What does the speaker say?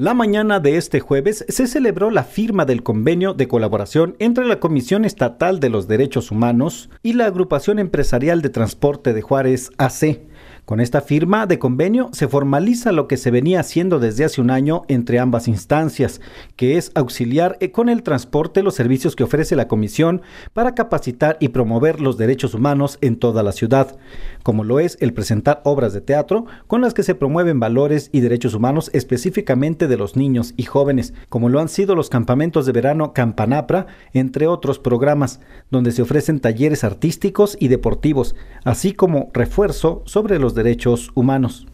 La mañana de este jueves se celebró la firma del convenio de colaboración entre la Comisión Estatal de los Derechos Humanos y la Agrupación Empresarial de Transporte de Juárez AC con esta firma de convenio se formaliza lo que se venía haciendo desde hace un año entre ambas instancias, que es auxiliar eh, con el transporte los servicios que ofrece la Comisión para capacitar y promover los derechos humanos en toda la ciudad, como lo es el presentar obras de teatro con las que se promueven valores y derechos humanos específicamente de los niños y jóvenes, como lo han sido los campamentos de verano Campanapra, entre otros programas, donde se ofrecen talleres artísticos y deportivos, así como refuerzo sobre los derechos humanos.